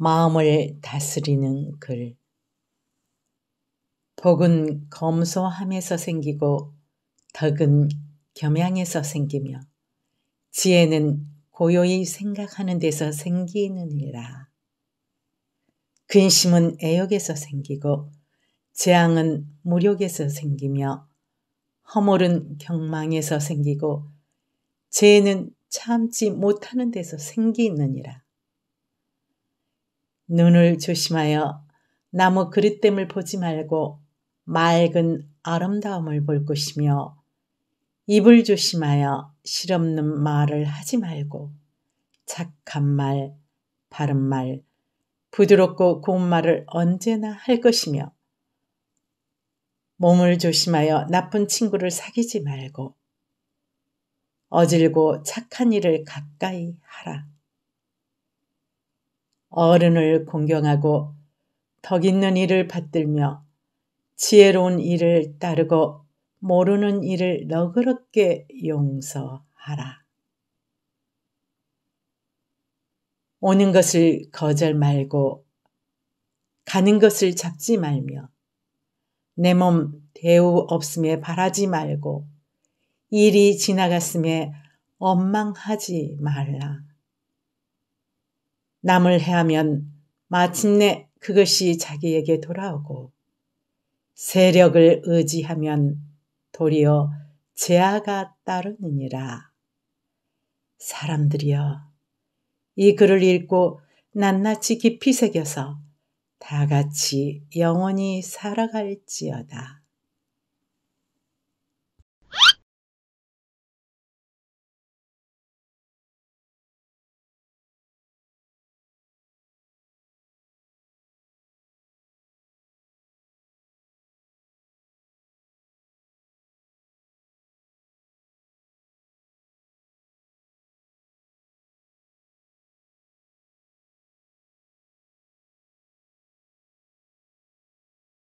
마음을 다스리는 글. 복은 검소함에서 생기고 덕은 겸양에서 생기며 지혜는 고요히 생각하는 데서 생기느니라. 근심은 애욕에서 생기고 재앙은 무력에서 생기며 허물은 경망에서 생기고 죄는 참지 못하는 데서 생기느니라. 눈을 조심하여 나무 그릇됨을 보지 말고 맑은 아름다움을 볼 것이며 입을 조심하여 실없는 말을 하지 말고 착한 말, 바른 말, 부드럽고 고운 말을 언제나 할 것이며 몸을 조심하여 나쁜 친구를 사귀지 말고 어질고 착한 일을 가까이 하라. 어른을 공경하고 덕 있는 일을 받들며 지혜로운 일을 따르고 모르는 일을 너그럽게 용서하라. 오는 것을 거절 말고 가는 것을 잡지 말며 내 몸 대우 없음에 바라지 말고 일이 지나갔음에 원망하지 말라. 남을 해하면 마침내 그것이 자기에게 돌아오고 세력을 의지하면 도리어 재아가 따르느니라. 사람들이여, 이 글을 읽고 낱낱이 깊이 새겨서 다 같이 영원히 살아갈지어다.